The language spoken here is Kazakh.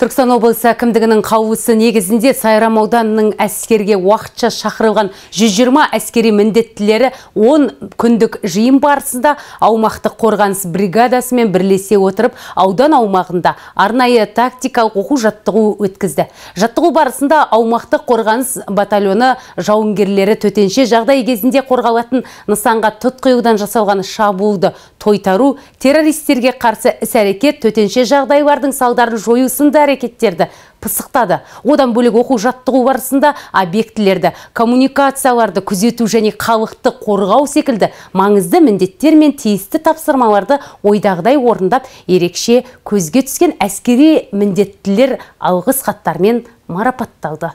Түркістан облысы әкімдігінің қаулысы негізінде Сайрам ауданының әскерге уақытша шақырылған 120 әскери міндеттілері 10 күндік жиын барысында аумақтық қорғаныс бригадасымен бірлесе отырып аудан аумағында арнайы тактикалық оқу жаттығу өткізді. Жаттығу барысында аумақтық қорғаныс батальоны жауынгерлері төтенше жағдай кезінде қорғалатын нысанға тұтқиудан жасалған шабуылды тойтару, террористерге қарсы іс-әрекет, төтенше жағдайлардың салдарын жою сынды әрекеттерді пысықтады одан бөлек оқу жаттығу барысында объектілерді коммуникацияларды күзету және қалықты қорғау секілді маңызды міндеттер мен тиісті тапсырмаларды ойдағыдай орындап ерекше көзге түскен әскери міндеттілер алғыс хаттармен марапатталды